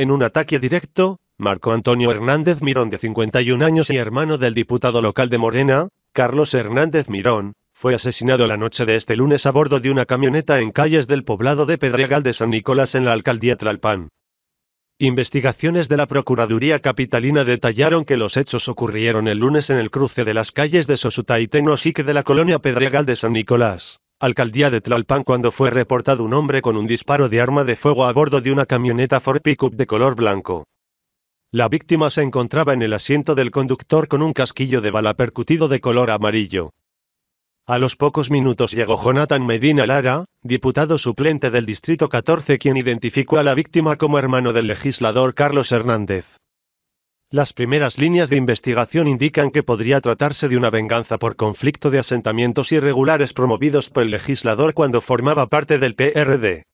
En un ataque directo, Marco Antonio Hernández Mirón de 51 años y hermano del diputado local de Morena, Carlos Hernández Mirón, fue asesinado la noche de este lunes a bordo de una camioneta en calles del poblado de Pedregal de San Nicolás en la alcaldía Tlalpan. Investigaciones de la Procuraduría Capitalina detallaron que los hechos ocurrieron el lunes en el cruce de las calles de Sosuta y Sique de la colonia Pedregal de San Nicolás. Alcaldía de Tlalpan cuando fue reportado un hombre con un disparo de arma de fuego a bordo de una camioneta Ford Pickup de color blanco. La víctima se encontraba en el asiento del conductor con un casquillo de bala percutido de color amarillo. A los pocos minutos llegó Jonathan Medina Lara, diputado suplente del Distrito 14, quien identificó a la víctima como hermano del legislador Carlos Hernández. Las primeras líneas de investigación indican que podría tratarse de una venganza por conflicto de asentamientos irregulares promovidos por el legislador cuando formaba parte del PRD.